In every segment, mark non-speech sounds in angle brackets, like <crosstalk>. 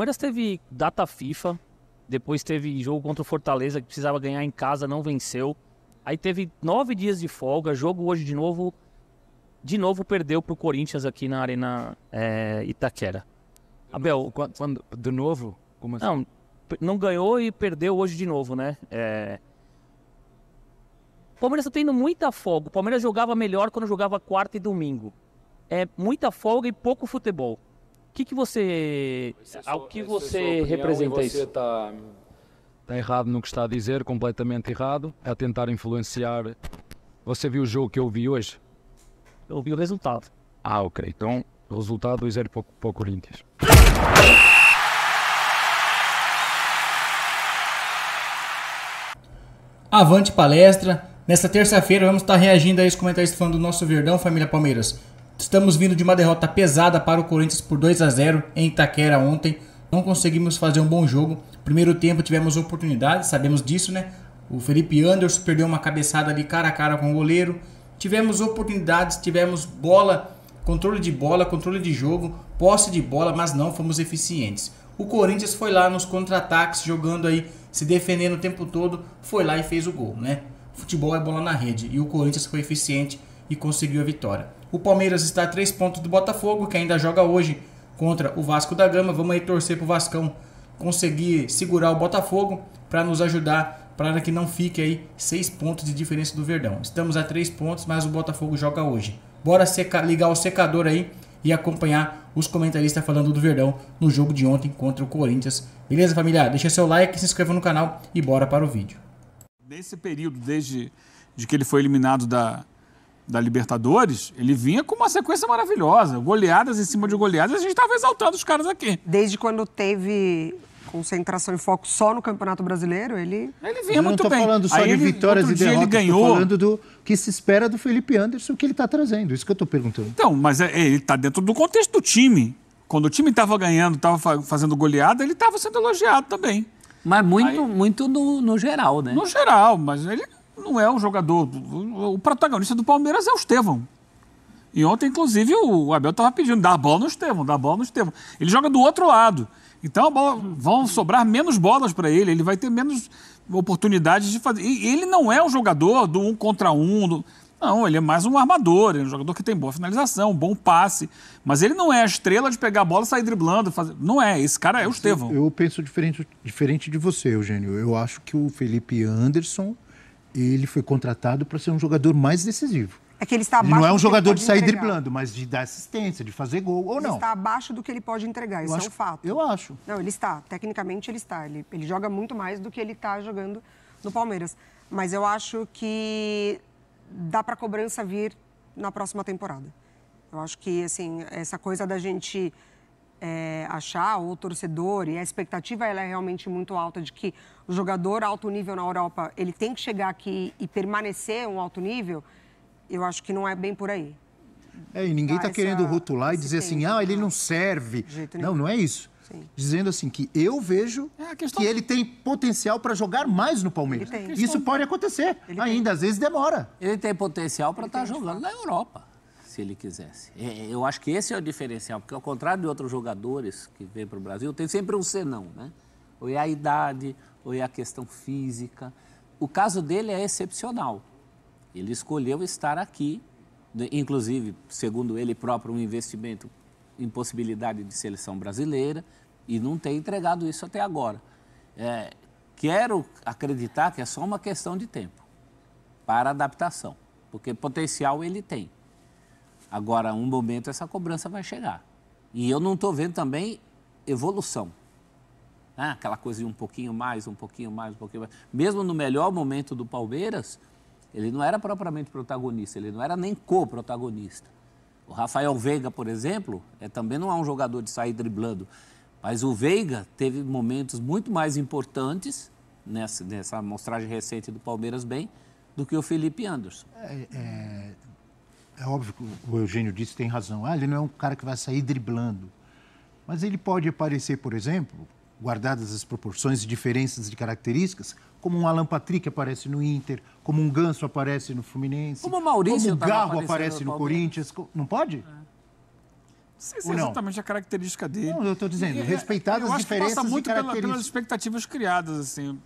Palmeiras teve data FIFA, depois teve jogo contra o Fortaleza que precisava ganhar em casa, não venceu. Aí teve nove dias de folga, jogo hoje de novo. De novo perdeu pro Corinthians aqui na Arena é, Itaquera. Abel. quando, quando, de novo? Como assim? Não, não ganhou e perdeu hoje de novo, né? É... O Palmeiras tá tendo muita folga. O Palmeiras jogava melhor quando jogava quarta e domingo. É muita folga e pouco futebol que, que você. É ao que é você representa isso? Está... está errado no que está a dizer, completamente errado. É a tentar influenciar. Você viu o jogo que eu vi hoje? Eu vi o resultado. Ah, ok. Então, resultado 2-0 para, para o Corinthians. Avante palestra! Nesta terça-feira vamos estar reagindo a esse comentário falando do nosso Verdão Família Palmeiras. Estamos vindo de uma derrota pesada para o Corinthians por 2 a 0 em Itaquera ontem. Não conseguimos fazer um bom jogo. Primeiro tempo tivemos oportunidades, sabemos disso, né? O Felipe Anderson perdeu uma cabeçada ali cara a cara com o goleiro. Tivemos oportunidades, tivemos bola, controle de bola, controle de jogo, posse de bola, mas não fomos eficientes. O Corinthians foi lá nos contra-ataques, jogando aí, se defendendo o tempo todo, foi lá e fez o gol, né? Futebol é bola na rede e o Corinthians foi eficiente e conseguiu a vitória. O Palmeiras está a 3 pontos do Botafogo, que ainda joga hoje contra o Vasco da Gama. Vamos aí torcer para o Vascão conseguir segurar o Botafogo para nos ajudar para que não fique aí 6 pontos de diferença do Verdão. Estamos a 3 pontos, mas o Botafogo joga hoje. Bora seca, ligar o secador aí e acompanhar os comentaristas falando do Verdão no jogo de ontem contra o Corinthians. Beleza, família? Deixa seu like, se inscreva no canal e bora para o vídeo. Nesse período, desde de que ele foi eliminado da, da Libertadores, ele vinha com uma sequência maravilhosa. Goleadas em cima de goleadas, a gente estava exaltando os caras aqui. Desde quando teve concentração e foco só no Campeonato Brasileiro, ele. Ele vinha muito bem. Não estou falando só Aí de ele, vitórias e derrotas, ele ganhou. falando do que se espera do Felipe Anderson, o que ele está trazendo. Isso que eu estou perguntando. Então, mas é, ele está dentro do contexto do time. Quando o time estava ganhando, estava fazendo goleada, ele estava sendo elogiado também. Mas muito, Aí, muito no, no geral, né? No geral, mas ele não é um jogador. O protagonista do Palmeiras é o Estevão. E ontem, inclusive, o Abel estava pedindo, dá a bola no Estevão, dá a bola no Estevão. Ele joga do outro lado. Então bola, vão sobrar menos bolas para ele, ele vai ter menos oportunidades de fazer. E ele não é um jogador do um contra um. Do... Não, ele é mais um armador, ele é um jogador que tem boa finalização, bom passe. Mas ele não é a estrela de pegar a bola, sair driblando. Fazer... Não é, esse cara é o Estevão. Eu, eu penso diferente, diferente de você, Eugênio. Eu acho que o Felipe Anderson ele foi contratado para ser um jogador mais decisivo. É que ele está abaixo ele não é um jogador de sair entregar. driblando, mas de dar assistência, de fazer gol ou ele não. Ele está abaixo do que ele pode entregar, isso é acho, é um fato. Eu acho. Não, ele está. Tecnicamente ele está. Ele, ele joga muito mais do que ele está jogando no Palmeiras. Mas eu acho que dá para cobrança vir na próxima temporada. Eu acho que assim essa coisa da gente é, achar, o torcedor, e a expectativa ela é realmente muito alta de que o jogador alto nível na Europa, ele tem que chegar aqui e permanecer um alto nível, eu acho que não é bem por aí. É, e ninguém está ah, querendo rotular e dizer assim, ah, ele não serve. Não, não é isso. Sim. Dizendo assim que eu vejo é que é ele tem potencial para jogar mais no Palmeiras. Isso é pode acontecer. Ele ainda tem. às vezes demora. Ele tem potencial para estar tá jogando na Europa ele quisesse. É, é, eu acho que esse é o diferencial, porque ao contrário de outros jogadores que vêm para o Brasil, tem sempre um senão, né? Ou é a idade, ou é a questão física. O caso dele é excepcional. Ele escolheu estar aqui, né? inclusive, segundo ele próprio, um investimento em possibilidade de seleção brasileira, e não tem entregado isso até agora. É, quero acreditar que é só uma questão de tempo para adaptação, porque potencial ele tem. Agora, um momento essa cobrança vai chegar. E eu não estou vendo também evolução. Né? Aquela coisa de um pouquinho mais, um pouquinho mais, um pouquinho mais. Mesmo no melhor momento do Palmeiras, ele não era propriamente protagonista, ele não era nem co-protagonista. O Rafael Veiga, por exemplo, é, também não é um jogador de sair driblando. Mas o Veiga teve momentos muito mais importantes nessa, nessa mostragem recente do Palmeiras bem do que o Felipe Anderson. É, é é óbvio que o Eugênio disse tem razão. Ah, ele não é um cara que vai sair driblando. Mas ele pode aparecer, por exemplo, guardadas as proporções e diferenças de características, como um Alan Patrick aparece no Inter, como um Ganso aparece no Fluminense, como, Maurício como um Garro aparece no, no Corinthians. Não pode? É. Não sei é exatamente não. a característica dele. Não, eu estou dizendo, as é- respeitadas eu as diferenças passa muito pela, pelas expectativas criadas, assim.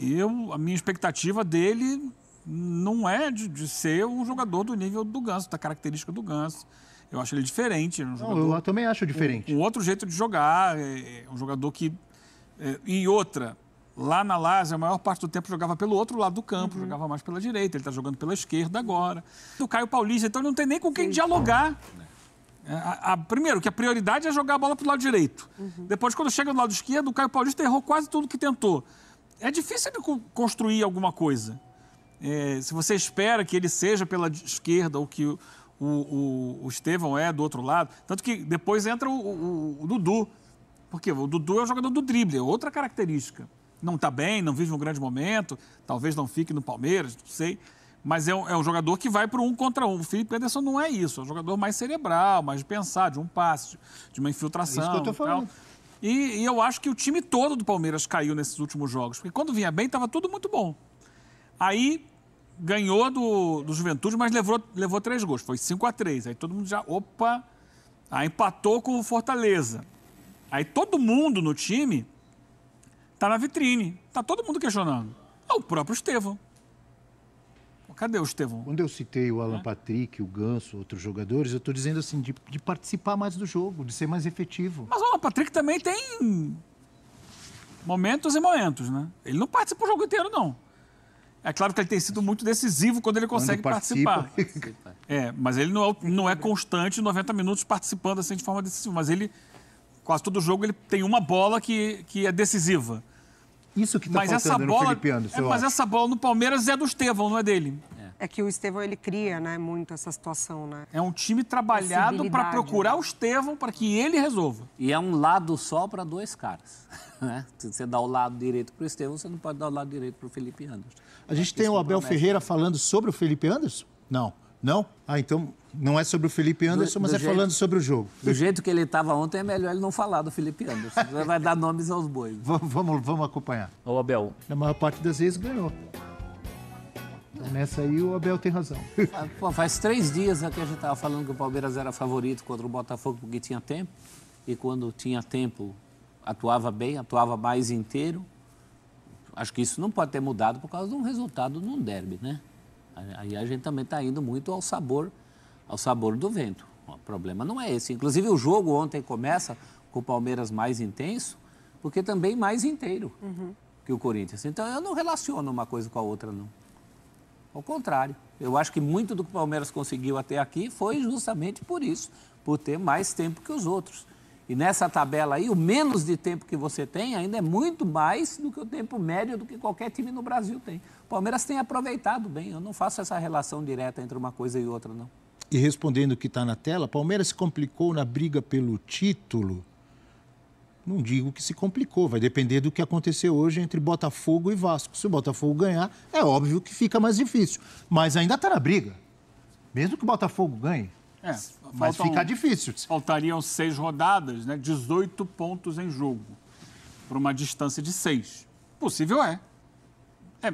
Eu, a minha expectativa dele não é de, de, ser um jogador do nível do Ganso, da característica do Ganso. Eu acho ele diferente. É um jogador, não, eu também acho diferente. Um, um, outro jeito de jogar, é, é, um jogador que. É, e outra, lá na Lazio, a maior parte do tempo jogava pelo outro lado do campo, uhum. jogava mais pela direita, ele está jogando pela esquerda agora. Do Caio Paulista, então ele não tem nem com quem Sim. dialogar. Né? É, a, a, primeiro, que a prioridade é jogar a bola para o lado direito. Uhum. Depois, quando chega do lado esquerdo, o Caio Paulista errou quase tudo que tentou. É difícil ele construir alguma coisa. É, se você espera que ele seja pela esquerda ou que o, o, o Estevão é do outro lado, tanto que depois entra o, o, o Dudu. Porque o Dudu é o jogador do drible, é outra característica. Não está bem, não vive um grande momento, talvez não fique no Palmeiras, não sei. Mas é um, é um jogador que vai para um contra um. O Felipe Anderson não é isso. É um jogador mais cerebral, mais de pensar, de um passe, de uma infiltração. É isso que eu tô falando. E, e, eu acho que o time todo do Palmeiras caiu nesses últimos jogos. Porque quando vinha bem, estava tudo muito bom. Aí ganhou do, do Juventude, mas levou, levou três gols. Foi 5 a 3 Aí todo mundo já, opa, aí empatou com o Fortaleza. Aí todo mundo no time tá na vitrine. Tá todo mundo questionando. É o próprio Estevão. Cadê o Estevão? Quando eu citei o Alan é. Patrick, o Ganso, outros jogadores, eu estou dizendo assim, de, de, participar mais do jogo, de ser mais efetivo. Mas o Alan Patrick também tem momentos e momentos, né? Ele não participa o jogo inteiro, não. É claro que ele tem sido muito decisivo quando ele consegue quando participa, participar. <laughs> é, mas ele não é, não é constante 90 minutos participando assim de forma decisiva. Mas ele, quase todo jogo, ele tem uma bola que, que é decisiva. Isso que está faltando essa bola, no Felipe Anderson. É, mas essa bola no Palmeiras é do Estevão, não é dele. É é que o Estevão ele cria, né, muito essa situação, né? É um time trabalhado para procurar né? o Estevão para que ele resolva. E é um lado só para dois caras, <laughs> né? Se você dá o lado direito para o Estevão, você não pode dar o lado direito para o Felipe Anderson. A gente tem o Abel Ferreira falando sobre o Felipe Anderson? Não. Não? Ah, então não é sobre o Felipe Anderson, do, mas do é jeito, falando sobre o jogo. Do jeito que ele estava ontem, é melhor ele não falar do Felipe Anderson. <laughs> vai dar nomes aos bois. Vamos, vamos, vamos acompanhar. Ô, Abel. Na maior parte das vezes ganhou. Nessa aí o Abel tem razão. <laughs> Ah, pô, faz três dias aqui né, a gente estava falando que o Palmeiras era favorito contra o Botafogo porque tinha tempo. E quando tinha tempo, atuava bem, atuava mais inteiro. Acho que isso não pode ter mudado por causa de um resultado num derby, né? Aí a gente também está indo muito ao sabor, ao sabor do vento. O problema não é esse. Inclusive o jogo ontem começa com o Palmeiras mais intenso, porque também mais inteiro uhum. que o Corinthians. Então eu não relaciono uma coisa com a outra, não. Ao contrário, eu acho que muito do que o Palmeiras conseguiu até aqui foi justamente por isso, por ter mais tempo que os outros. E nessa tabela aí, o menos de tempo que você tem ainda é muito mais do que o tempo médio do que qualquer time no Brasil tem. O Palmeiras tem aproveitado bem. Eu não faço essa relação direta entre uma coisa e outra, não. E respondendo o que está na tela, Palmeiras se complicou na briga pelo título não digo que se complicou, vai depender do que aconteceu hoje entre Botafogo e Vasco. Se o Botafogo ganhar, é óbvio que fica mais difícil. Mas ainda está na briga. Mesmo que o Botafogo ganhe. É, mas difícil. Faltariam seis rodadas, né? 18 pontos em jogo. Para uma distância de seis. Possível é. É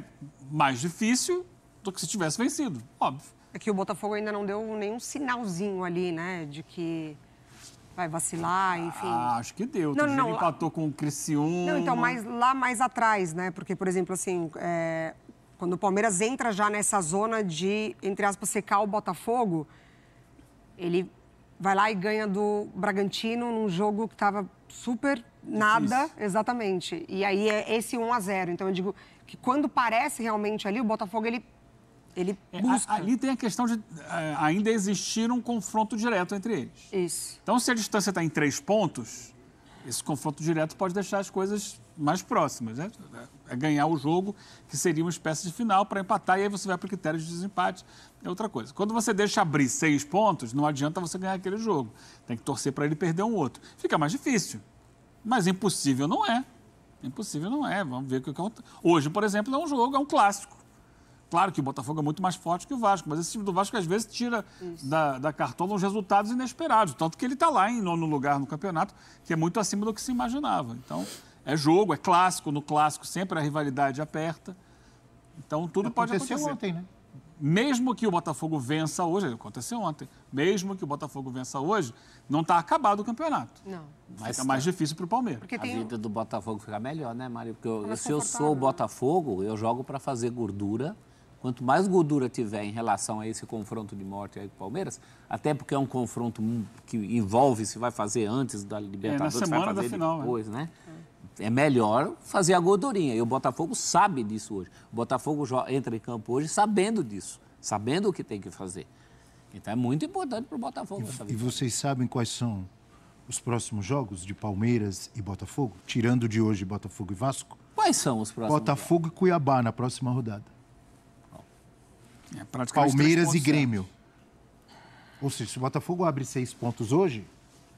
mais difícil do que se tivesse vencido, óbvio. É que o Botafogo ainda não deu nenhum sinalzinho ali, né? De que vai vacilar, enfim. Ah, acho que deu. Não, não, ele empatou com o Criciúma. Não, então, mais lá mais atrás, né? Porque, por exemplo, assim, é... quando o Palmeiras entra já nessa zona de, entre aspas, secar o Botafogo, ele vai lá e ganha do Bragantino num jogo que estava super nada, exatamente. E aí é esse 1 a 0. Então eu digo que quando parece realmente ali o Botafogo ele ele é, busca. É, ali tem a questão de é, ainda existir um confronto direto entre eles. Isso. Então, se a distância está em três pontos, esse confronto direto pode deixar as coisas mais próximas, né? É, é ganhar o jogo, que seria uma espécie de final para empatar, e aí você vai para o critério de desempate, é outra coisa. Quando você deixa abrir seis pontos, não adianta você ganhar aquele jogo. Tem que torcer para ele perder um outro. Fica mais difícil. Mas impossível não é. Impossível não é. Vamos ver o que acontece. Hoje, por exemplo, é um jogo, é um clássico. Claro que o Botafogo é muito mais forte que o Vasco, mas esse time do Vasco às vezes tira da, da cartola uns resultados inesperados. Tanto que ele está lá em nono lugar no campeonato, que é muito acima do que se imaginava. Então, é jogo, é clássico. No clássico sempre a rivalidade aperta. Então, tudo Aconteceu pode acontecer. ontem, né? Mesmo que o Botafogo vença hoje, aconteceu ontem, mesmo que o Botafogo vença hoje, não está acabado o campeonato. Não. Mas fica mais tá. difícil para o Palmeiras. Porque a tem... vida do Botafogo fica melhor, né, Mário? Porque eu, tá se eu sou o né? Botafogo, eu jogo para fazer gordura Quanto mais gordura tiver em relação a esse confronto de morte aí com o Palmeiras, até porque é um confronto hum, que envolve se vai fazer antes da Libertadores, é, na semana se vai fazer da final, né? depois, é. né? É melhor fazer a gordurinha. E o Botafogo sabe disso hoje. O Botafogo entra em campo hoje sabendo disso, sabendo o que tem que fazer. Então é muito importante para o Botafogo. E, e vocês sabem quais são os próximos jogos de Palmeiras e Botafogo? Tirando de hoje Botafogo e Vasco? Quais são os próximos? Botafogo jogos? e Cuiabá na próxima rodada. É, Palmeiras e Grêmio. Ou seja, se o Botafogo abre seis pontos hoje,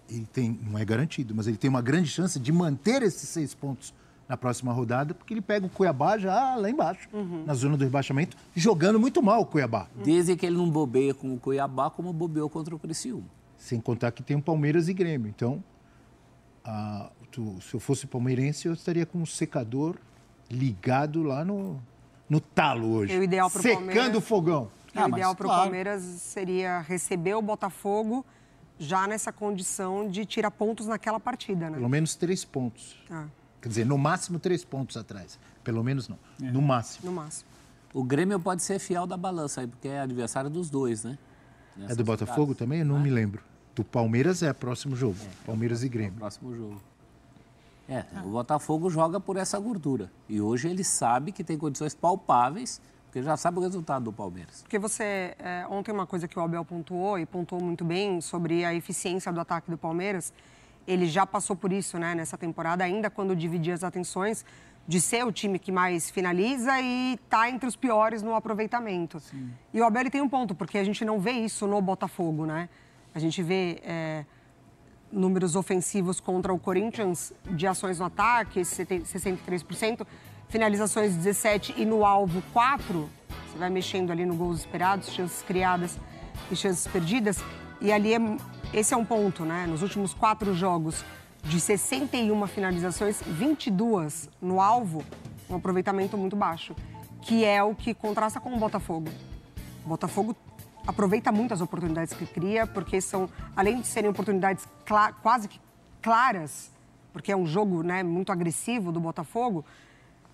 ele tem, não é garantido, mas ele tem uma grande chance de manter esses seis pontos na próxima rodada, porque ele pega o Cuiabá já lá embaixo, uhum. na zona do rebaixamento, jogando muito mal o Cuiabá. Uhum. Dizem que ele não bobeia com o Cuiabá como bobeou contra o Criciúma. Sem contar que tem o Palmeiras e Grêmio. Então, a, tu, se eu fosse palmeirense, eu estaria com um secador ligado lá no, no talo hoje. o ideal pro secando o fogão. Ah, o ideal para o claro. Palmeiras seria receber o Botafogo já nessa condição de tirar pontos naquela partida, né? Pelo menos três pontos. Ah. Quer dizer, no máximo três pontos atrás. Pelo menos não. É. No máximo. No máximo. O Grêmio pode ser fiel da balança aí, porque é adversário dos dois, né? é do Botafogo também? Eu não né? me lembro. Do Palmeiras é próximo jogo. É. Palmeiras e Grêmio. É próximo jogo. É, tá. o Botafogo joga por essa gordura. E hoje ele sabe que tem condições palpáveis, porque já sabe o resultado do Palmeiras. Porque você, é, ontem uma coisa que o Abel pontuou, e pontuou muito bem, sobre a eficiência do ataque do Palmeiras, ele já passou por isso né, nessa temporada, ainda quando dividia as atenções, de ser o time que mais finaliza e tá entre os piores no aproveitamento. Sim. E o Abel tem um ponto, porque a gente não vê isso no Botafogo, né? A gente vê... É, números ofensivos contra o Corinthians de ações no ataque, 63%, finalizações 17 e no alvo 4. Você vai mexendo ali no gols esperados, chances criadas e chances perdidas. E ali é, esse é um ponto, né? Nos últimos quatro jogos, de 61 finalizações, 22 no alvo, um aproveitamento muito baixo, que é o que contrasta com o Botafogo. O Botafogo aproveita muito as oportunidades que cria, porque são, além de serem oportunidades quase que claras, porque é um jogo né, muito agressivo do Botafogo,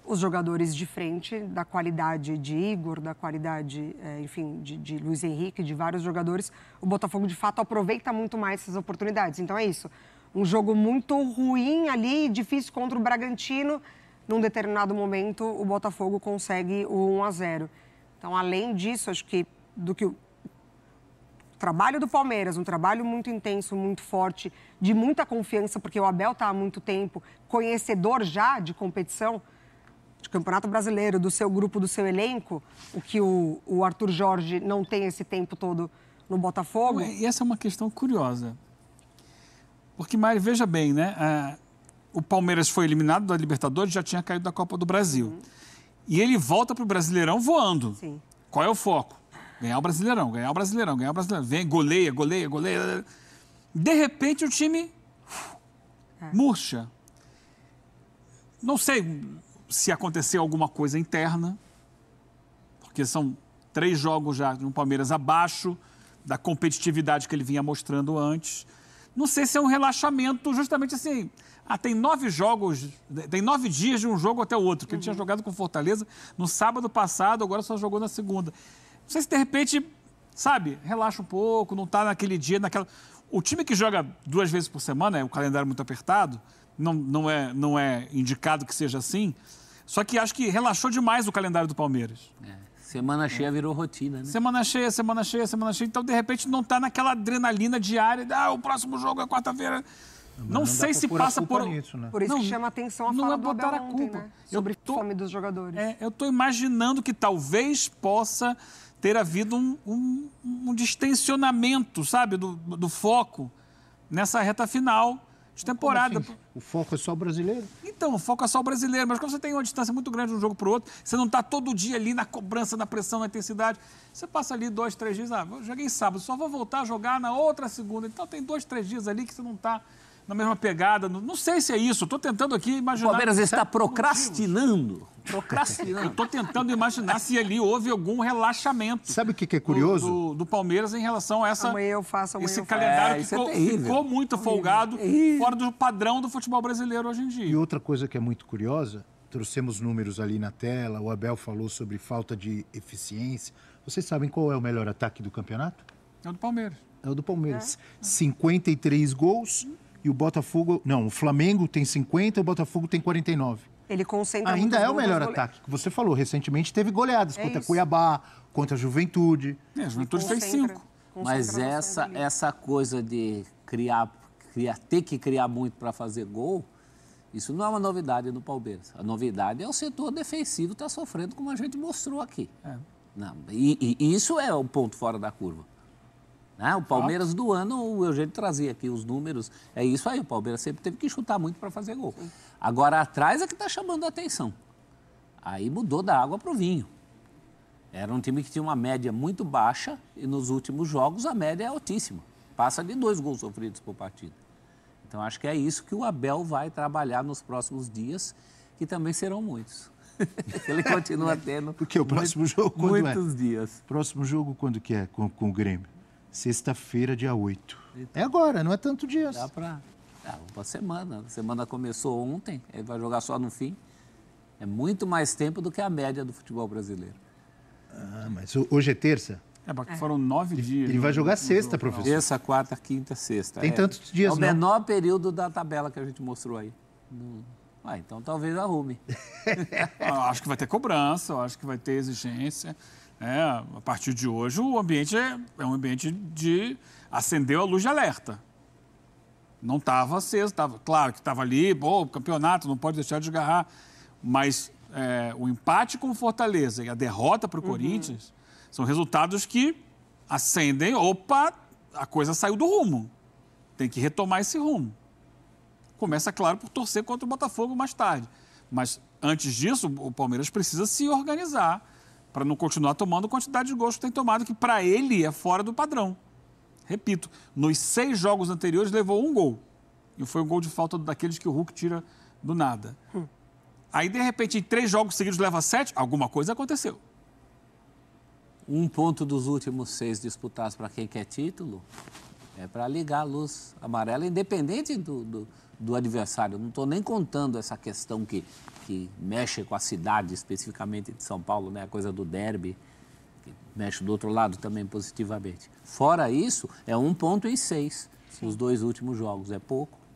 os jogadores de frente, da qualidade de Igor, da qualidade, é, enfim, de, de Luiz Henrique, de vários jogadores, o Botafogo de fato aproveita muito mais essas oportunidades. Então é isso. Um jogo muito ruim ali, difícil contra o Bragantino. Num determinado momento, o Botafogo consegue o 1 a 0. Então, além disso, acho que do que trabalho do Palmeiras, um trabalho muito intenso, muito forte, de muita confiança, porque o Abel está há muito tempo conhecedor já de competição, de Campeonato Brasileiro, do seu grupo, do seu elenco, o que o, o Arthur Jorge não tem esse tempo todo no Botafogo. E essa é uma questão curiosa. Porque, Mário, veja bem, né? Ah, o Palmeiras foi eliminado da Libertadores, já tinha caído da Copa do Brasil. Uhum. E ele volta para o Brasileirão voando. Sim. Qual é o foco? Ganhar o Brasileirão, ganhar o Brasileirão, ganhar o Brasileirão. Vem, goleia, goleia, goleia. De repente o time é. murcha. Não sei se aconteceu alguma coisa interna, porque são três jogos já de Palmeiras abaixo da competitividade que ele vinha mostrando antes. Não sei se é um relaxamento, justamente assim. Ah, tem nove jogos, tem nove dias de um jogo até o outro, que uhum. ele tinha uhum. jogado com Fortaleza no sábado passado, agora só jogou na segunda se de repente, sabe, relaxa um pouco, não está naquele dia, naquela. O time que joga duas vezes por semana, é o calendário muito apertado, não, não, é, não é indicado que seja assim. Só que acho que relaxou demais o calendário do Palmeiras. É. Semana cheia virou rotina, né? Semana cheia, semana cheia, semana cheia. Então, de repente, não está naquela adrenalina diária. De, ah, o próximo jogo é quarta-feira. Não, não, sei se passa por. Nisso, né? Por isso não, que chama atenção a não fala é botar a culpa ontem, né? sobre o fome dos jogadores. É, eu estou imaginando que talvez possa ter havido um, um, um distensionamento, sabe, do, do, foco nessa reta final de temporada. Assim? O foco é só brasileiro? Então, o foco é só brasileiro, mas quando você tem uma distância muito grande de um jogo para o outro, você não está todo dia ali na cobrança, na pressão, na intensidade. Você passa ali dois, três dias, ah, joguei sábado, só vou voltar a jogar na outra segunda. Então tem dois, três dias ali que você não está na mesma pegada. Não, não sei se é isso, estou tentando aqui imaginar. O Palmeiras está procrastinando. Procrastinando. Estou tentando imaginar se ali houve algum relaxamento. Sabe o que, que é curioso? Do, do, do, Palmeiras em relação a essa, amanhã eu faço, amanhã esse eu calendário É, que ficou, é ficou, muito é folgado, fora do padrão do futebol brasileiro hoje em dia. E outra coisa que é muito curiosa, trouxemos números ali na tela, o Abel falou sobre falta de eficiência. Vocês sabem qual é o melhor ataque do campeonato? É o do Palmeiras. É o do Palmeiras. É. 53 gols, e o Botafogo. Não, o Flamengo tem 50 e o Botafogo tem 49. Ele concentra Ainda é o melhor gole... ataque. que Você falou, recentemente teve goleadas é contra isso. Cuiabá, contra a Juventude. É, a Juventude fez cinco. Mas essa, essa coisa de criar, criar, ter que criar muito para fazer gol, isso não é uma novidade no Palmeiras. A novidade é o setor defensivo estar tá sofrendo, como a gente mostrou aqui. É. Não, e, e isso é o um ponto fora da curva. Né? O Palmeiras do ano, o Eugênio trazia aqui os números. É isso aí, o Palmeiras sempre teve que chutar muito para fazer gol. Sim. Agora, atrás é que está chamando a atenção. Aí mudou da água para o vinho. Era um time que tinha uma média muito baixa e nos últimos jogos a média é altíssima. Passa de dois gols sofridos por partida. Então acho que é isso que o Abel vai trabalhar nos próximos dias, que também serão muitos. <laughs> Ele continua <laughs> tendo. Porque o próximo muito, jogo quando é? muitos é? dias. Próximo jogo quando que é com, com o Grêmio? Sexta-feira, dia 8. Então, é agora, não é tanto dias. Dá para É uma semana. A semana começou ontem, ele vai jogar só no fim. É muito mais tempo do que a média do futebol brasileiro. Ah, mas hoje é terça? É, porque é. foram nove dias. Ele vai né? jogar sexta, professor. Terça, quarta, quinta, sexta. Tem é, tantos dias, É o não. menor período da tabela que a gente mostrou aí. Ah, então talvez arrume. <laughs> Ah, acho que vai ter cobrança, acho que vai ter exigência. É, a partir de hoje, o ambiente é, é um ambiente de. acendeu a luz de alerta. Não estava aceso, tava, claro que estava ali, bom, campeonato, não pode deixar de agarrar. Mas é, o empate com o Fortaleza e a derrota para o uhum. Corinthians são resultados que acendem, opa, a coisa saiu do rumo. Tem que retomar esse rumo. Começa, claro, por torcer contra o Botafogo mais tarde. Mas antes disso, o Palmeiras precisa se organizar para não continuar tomando a quantidade de gols que tem tomado, que para ele é fora do padrão. Repito, nos seis jogos anteriores levou um gol. E foi um gol de falta daqueles que o Hulk tira do nada. Hum. Aí, de repente, em três jogos seguidos leva sete, alguma coisa aconteceu. Um ponto dos últimos seis disputados para quem quer título é para ligar a luz amarela, independente do, do, do adversário. Não estou nem contando essa questão que, que mexe com a cidade, especificamente de São Paulo, né? a coisa do derby, que mexe do outro lado também positivamente. Fora isso, é um ponto em seis, Sim. os dois últimos jogos. É pouco.